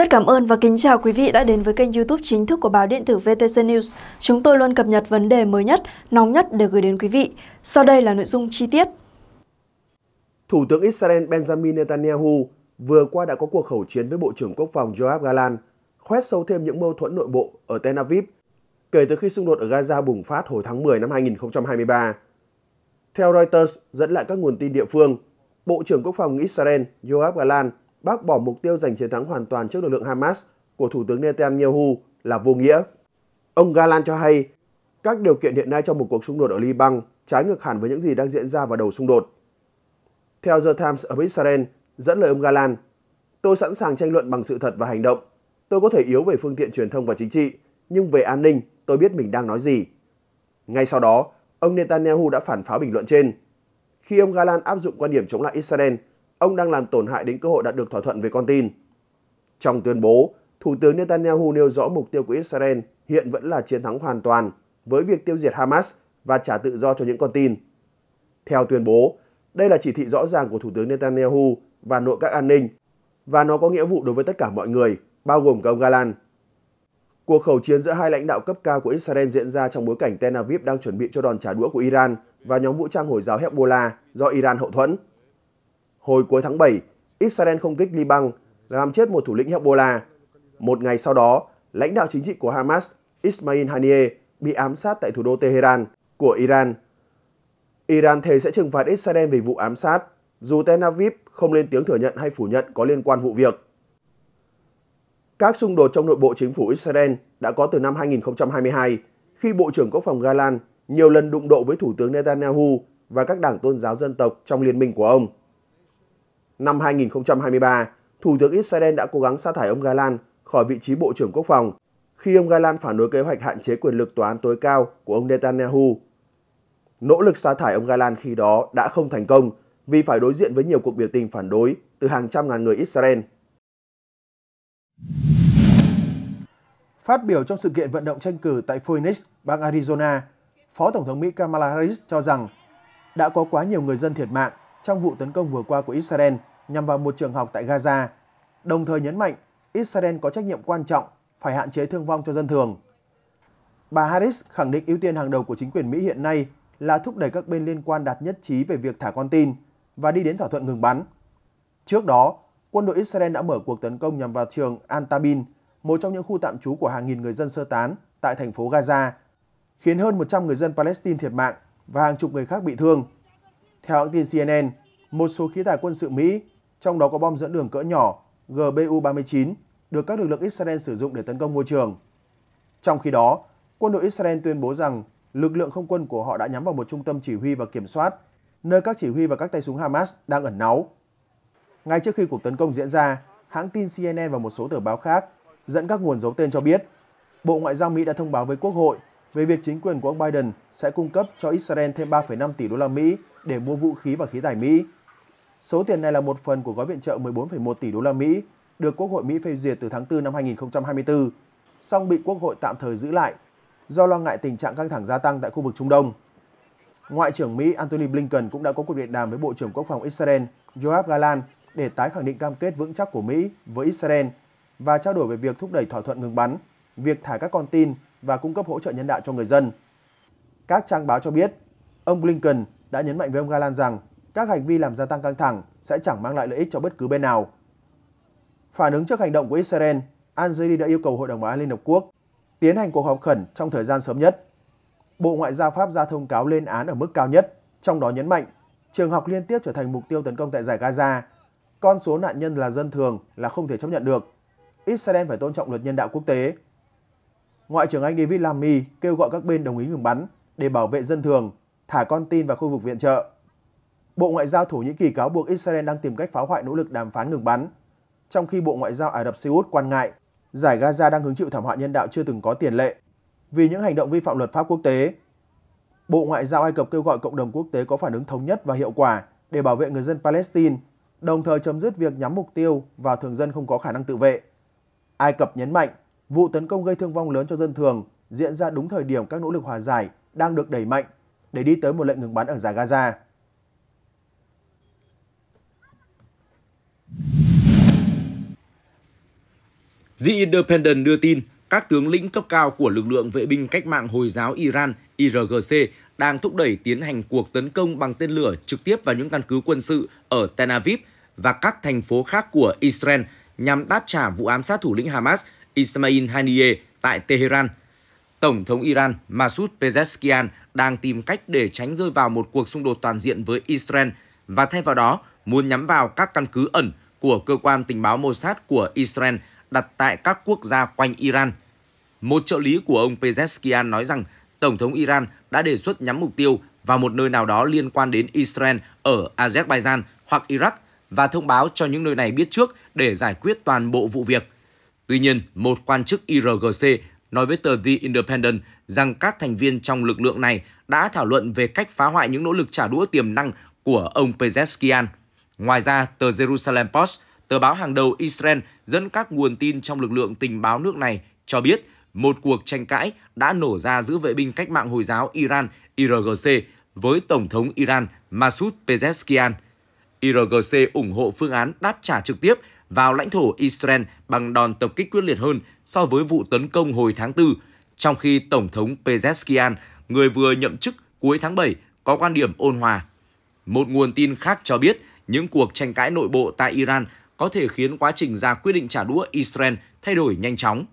Rất cảm ơn và kính chào quý vị đã đến với kênh youtube chính thức của báo điện tử VTC News. Chúng tôi luôn cập nhật vấn đề mới nhất, nóng nhất để gửi đến quý vị. Sau đây là nội dung chi tiết. Thủ tướng Israel Benjamin Netanyahu vừa qua đã có cuộc khẩu chiến với Bộ trưởng Quốc phòng Joab Galan, khoét sâu thêm những mâu thuẫn nội bộ ở Tel Aviv kể từ khi xung đột ở Gaza bùng phát hồi tháng 10 năm 2023. Theo Reuters, dẫn lại các nguồn tin địa phương, Bộ trưởng Quốc phòng Israel Yoav Galan bác bỏ mục tiêu giành chiến thắng hoàn toàn trước lực lượng Hamas của Thủ tướng Netanyahu là vô nghĩa. Ông Galan cho hay, các điều kiện hiện nay trong một cuộc xung đột ở Liban trái ngược hẳn với những gì đang diễn ra vào đầu xung đột. Theo The Times of Israel, dẫn lời ông Galan, tôi sẵn sàng tranh luận bằng sự thật và hành động. Tôi có thể yếu về phương tiện truyền thông và chính trị, nhưng về an ninh, tôi biết mình đang nói gì. Ngay sau đó, ông Netanyahu đã phản pháo bình luận trên. Khi ông Galan áp dụng quan điểm chống lại Israel ông đang làm tổn hại đến cơ hội đạt được thỏa thuận về con tin. Trong tuyên bố, Thủ tướng Netanyahu nêu rõ mục tiêu của Israel hiện vẫn là chiến thắng hoàn toàn với việc tiêu diệt Hamas và trả tự do cho những con tin. Theo tuyên bố, đây là chỉ thị rõ ràng của Thủ tướng Netanyahu và nội các an ninh và nó có nghĩa vụ đối với tất cả mọi người, bao gồm cả ông Galan. Cuộc khẩu chiến giữa hai lãnh đạo cấp cao của Israel diễn ra trong bối cảnh Tel Aviv đang chuẩn bị cho đòn trả đũa của Iran và nhóm vũ trang Hồi giáo Hezbollah do Iran hậu thuẫn. Hồi cuối tháng 7, Israel không kích Liban làm chết một thủ lĩnh Hezbollah. Một ngày sau đó, lãnh đạo chính trị của Hamas Ismail Haniyeh bị ám sát tại thủ đô Tehran của Iran. Iran thề sẽ trừng phạt Israel về vụ ám sát, dù Tel Aviv không lên tiếng thừa nhận hay phủ nhận có liên quan vụ việc. Các xung đột trong nội bộ chính phủ Israel đã có từ năm 2022, khi Bộ trưởng Quốc phòng Galan nhiều lần đụng độ với Thủ tướng Netanyahu và các đảng tôn giáo dân tộc trong liên minh của ông năm 2023, Thủ tướng Israel đã cố gắng sa thải ông Galan khỏi vị trí Bộ trưởng Quốc phòng khi ông Galan phản đối kế hoạch hạn chế quyền lực tòa án tối cao của ông Netanyahu. Nỗ lực sa thải ông Galan khi đó đã không thành công vì phải đối diện với nhiều cuộc biểu tình phản đối từ hàng trăm ngàn người Israel. Phát biểu trong sự kiện vận động tranh cử tại Phoenix, bang Arizona, Phó Tổng thống Mỹ Kamala Harris cho rằng đã có quá nhiều người dân thiệt mạng trong vụ tấn công vừa qua của Israel – nhằm vào một trường học tại Gaza, đồng thời nhấn mạnh Israel có trách nhiệm quan trọng phải hạn chế thương vong cho dân thường. Bà Harris khẳng định ưu tiên hàng đầu của chính quyền Mỹ hiện nay là thúc đẩy các bên liên quan đạt nhất trí về việc thả con tin và đi đến thỏa thuận ngừng bắn. Trước đó, quân đội Israel đã mở cuộc tấn công nhằm vào trường Antabin, một trong những khu tạm trú của hàng nghìn người dân sơ tán tại thành phố Gaza, khiến hơn 100 người dân Palestine thiệt mạng và hàng chục người khác bị thương. Theo hãng tin CNN, một số khí tài quân sự Mỹ trong đó có bom dẫn đường cỡ nhỏ GBU-39 được các lực lượng Israel sử dụng để tấn công môi trường. Trong khi đó, quân đội Israel tuyên bố rằng lực lượng không quân của họ đã nhắm vào một trung tâm chỉ huy và kiểm soát, nơi các chỉ huy và các tay súng Hamas đang ẩn náu. Ngay trước khi cuộc tấn công diễn ra, hãng tin CNN và một số tờ báo khác dẫn các nguồn giấu tên cho biết, Bộ Ngoại giao Mỹ đã thông báo với Quốc hội về việc chính quyền của ông Biden sẽ cung cấp cho Israel thêm 3,5 tỷ đô la Mỹ để mua vũ khí và khí tài Mỹ. Số tiền này là một phần của gói viện trợ 14,1 tỷ đô la Mỹ được Quốc hội Mỹ phê duyệt từ tháng 4 năm 2024, song bị Quốc hội tạm thời giữ lại do lo ngại tình trạng căng thẳng gia tăng tại khu vực Trung Đông. Ngoại trưởng Mỹ Antony Blinken cũng đã có cuộc điện đàm với Bộ trưởng Quốc phòng Israel Yoav Gallant để tái khẳng định cam kết vững chắc của Mỹ với Israel và trao đổi về việc thúc đẩy thỏa thuận ngừng bắn, việc thả các con tin và cung cấp hỗ trợ nhân đạo cho người dân. Các trang báo cho biết, ông Blinken đã nhấn mạnh với ông Gallant rằng các hành vi làm gia tăng căng thẳng sẽ chẳng mang lại lợi ích cho bất cứ bên nào. Phản ứng trước hành động của Israel, Algeria đã yêu cầu Hội đồng Bảo an Liên Hợp Quốc tiến hành cuộc họp khẩn trong thời gian sớm nhất. Bộ Ngoại giao Pháp ra thông cáo lên án ở mức cao nhất, trong đó nhấn mạnh trường học liên tiếp trở thành mục tiêu tấn công tại giải Gaza. Con số nạn nhân là dân thường là không thể chấp nhận được. Israel phải tôn trọng luật nhân đạo quốc tế. Ngoại trưởng Anh David Lammy kêu gọi các bên đồng ý ngừng bắn để bảo vệ dân thường, thả con tin vào khu vực viện trợ. Bộ Ngoại giao Thổ Nhĩ Kỳ cáo buộc Israel đang tìm cách phá hoại nỗ lực đàm phán ngừng bắn, trong khi Bộ Ngoại giao Ả Rập Xê Út quan ngại giải Gaza đang hứng chịu thảm họa nhân đạo chưa từng có tiền lệ vì những hành động vi phạm luật pháp quốc tế. Bộ Ngoại giao Ai Cập kêu gọi cộng đồng quốc tế có phản ứng thống nhất và hiệu quả để bảo vệ người dân Palestine, đồng thời chấm dứt việc nhắm mục tiêu vào thường dân không có khả năng tự vệ. Ai Cập nhấn mạnh vụ tấn công gây thương vong lớn cho dân thường diễn ra đúng thời điểm các nỗ lực hòa giải đang được đẩy mạnh để đi tới một lệnh ngừng bắn ở giải Gaza. The Independent đưa tin, các tướng lĩnh cấp cao của lực lượng vệ binh cách mạng Hồi giáo Iran IRGC đang thúc đẩy tiến hành cuộc tấn công bằng tên lửa trực tiếp vào những căn cứ quân sự ở Tel Aviv và các thành phố khác của Israel nhằm đáp trả vụ ám sát thủ lĩnh Hamas Ismail Haniyeh tại Tehran. Tổng thống Iran Masoud Pezeshkian đang tìm cách để tránh rơi vào một cuộc xung đột toàn diện với Israel và thay vào đó muốn nhắm vào các căn cứ ẩn của cơ quan tình báo Mossad của Israel đặt tại các quốc gia quanh Iran. Một trợ lý của ông Pezeshkian nói rằng Tổng thống Iran đã đề xuất nhắm mục tiêu vào một nơi nào đó liên quan đến Israel ở Azerbaijan hoặc Iraq và thông báo cho những nơi này biết trước để giải quyết toàn bộ vụ việc. Tuy nhiên, một quan chức IRGC nói với tờ The Independent rằng các thành viên trong lực lượng này đã thảo luận về cách phá hoại những nỗ lực trả đũa tiềm năng của ông Pezeskian. Ngoài ra, tờ Jerusalem Post tờ báo hàng đầu Israel dẫn các nguồn tin trong lực lượng tình báo nước này cho biết một cuộc tranh cãi đã nổ ra giữa vệ binh cách mạng Hồi giáo Iran IRGC với Tổng thống Iran Masoud Pezeshkian. IRGC ủng hộ phương án đáp trả trực tiếp vào lãnh thổ Israel bằng đòn tập kích quyết liệt hơn so với vụ tấn công hồi tháng 4, trong khi Tổng thống Pezeshkian, người vừa nhậm chức cuối tháng 7, có quan điểm ôn hòa. Một nguồn tin khác cho biết những cuộc tranh cãi nội bộ tại Iran có thể khiến quá trình ra quyết định trả đũa Israel thay đổi nhanh chóng.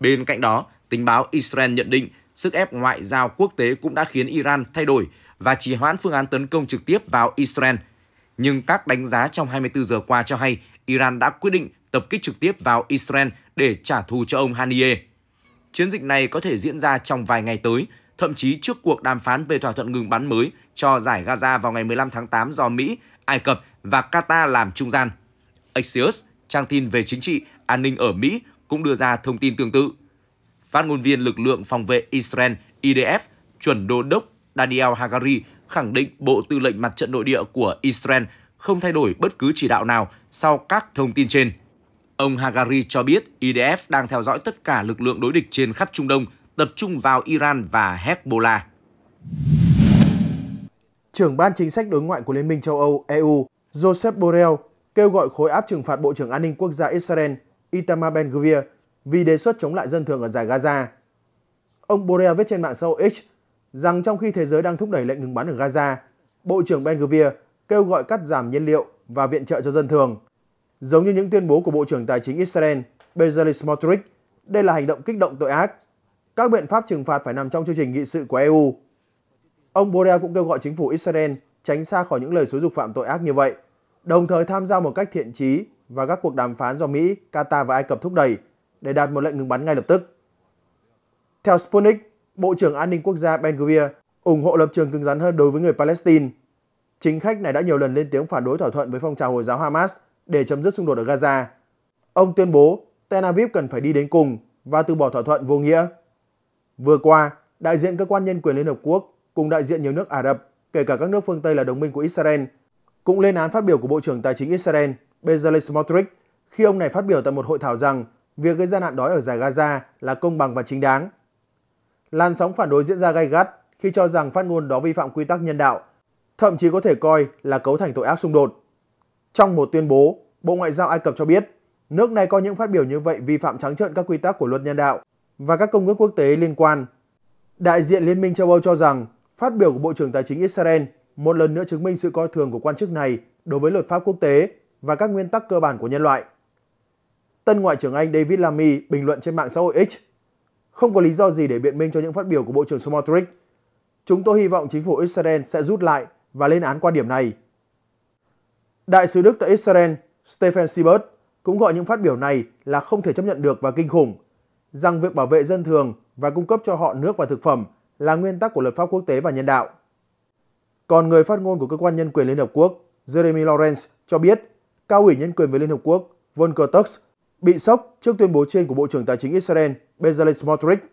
Bên cạnh đó, tình báo Israel nhận định sức ép ngoại giao quốc tế cũng đã khiến Iran thay đổi và trì hoãn phương án tấn công trực tiếp vào Israel. Nhưng các đánh giá trong 24 giờ qua cho hay Iran đã quyết định tập kích trực tiếp vào Israel để trả thù cho ông Haniyeh. Chiến dịch này có thể diễn ra trong vài ngày tới, thậm chí trước cuộc đàm phán về thỏa thuận ngừng bắn mới cho giải Gaza vào ngày 15 tháng 8 do Mỹ, Ai Cập và Qatar làm trung gian. Axios, trang tin về chính trị, an ninh ở Mỹ cũng đưa ra thông tin tương tự. Phát ngôn viên lực lượng phòng vệ Israel IDF, chuẩn đô đốc Daniel Hagari khẳng định Bộ Tư lệnh Mặt trận Nội địa của Israel không thay đổi bất cứ chỉ đạo nào sau các thông tin trên. Ông Hagari cho biết IDF đang theo dõi tất cả lực lượng đối địch trên khắp Trung Đông, tập trung vào Iran và Hezbollah. Trưởng ban chính sách đối ngoại của Liên minh châu Âu EU Joseph Borrell kêu gọi khối áp trừng phạt Bộ trưởng An ninh Quốc gia Israel Itamar Ben-Gvir vì đề xuất chống lại dân thường ở giải Gaza. Ông Borrell viết trên mạng xã hội X rằng trong khi thế giới đang thúc đẩy lệnh ngừng bắn ở Gaza, Bộ trưởng Ben-Gvir kêu gọi cắt giảm nhiên liệu và viện trợ cho dân thường. Giống như những tuyên bố của Bộ trưởng Tài chính Israel Bezalel Smotrich, đây là hành động kích động tội ác. Các biện pháp trừng phạt phải nằm trong chương trình nghị sự của EU. Ông Borrell cũng kêu gọi chính phủ Israel tránh xa khỏi những lời xúi dục phạm tội ác như vậy đồng thời tham gia một cách thiện trí vào các cuộc đàm phán do Mỹ, Qatar và Ai Cập thúc đẩy để đạt một lệnh ngừng bắn ngay lập tức. Theo Sputnik, Bộ trưởng An ninh Quốc gia Ben Gurion ủng hộ lập trường cứng rắn hơn đối với người Palestine. Chính khách này đã nhiều lần lên tiếng phản đối thỏa thuận với phong trào Hồi giáo Hamas để chấm dứt xung đột ở Gaza. Ông tuyên bố Tel Aviv cần phải đi đến cùng và từ bỏ thỏa thuận vô nghĩa. Vừa qua, đại diện cơ quan nhân quyền Liên Hợp Quốc cùng đại diện nhiều nước Ả Rập, kể cả các nước phương Tây là đồng minh của Israel, cũng lên án phát biểu của Bộ trưởng Tài chính Israel Bezalel Smotrich khi ông này phát biểu tại một hội thảo rằng việc gây ra nạn đói ở giải Gaza là công bằng và chính đáng. Làn sóng phản đối diễn ra gay gắt khi cho rằng phát ngôn đó vi phạm quy tắc nhân đạo, thậm chí có thể coi là cấu thành tội ác xung đột. Trong một tuyên bố, Bộ Ngoại giao Ai Cập cho biết, nước này có những phát biểu như vậy vi phạm trắng trợn các quy tắc của luật nhân đạo và các công ước quốc tế liên quan. Đại diện Liên minh châu Âu cho rằng, phát biểu của Bộ trưởng Tài chính Israel một lần nữa chứng minh sự coi thường của quan chức này đối với luật pháp quốc tế và các nguyên tắc cơ bản của nhân loại. Tân Ngoại trưởng Anh David Lammy bình luận trên mạng xã hội X Không có lý do gì để biện minh cho những phát biểu của Bộ trưởng Smotrich. Chúng tôi hy vọng chính phủ Israel sẽ rút lại và lên án quan điểm này. Đại sứ Đức tại Israel Stephen Siebert cũng gọi những phát biểu này là không thể chấp nhận được và kinh khủng, rằng việc bảo vệ dân thường và cung cấp cho họ nước và thực phẩm là nguyên tắc của luật pháp quốc tế và nhân đạo. Còn người phát ngôn của cơ quan nhân quyền Liên Hợp Quốc Jeremy Lawrence cho biết cao ủy nhân quyền về Liên Hợp Quốc Volker Turk bị sốc trước tuyên bố trên của Bộ trưởng Tài chính Israel Bezalel Smotrich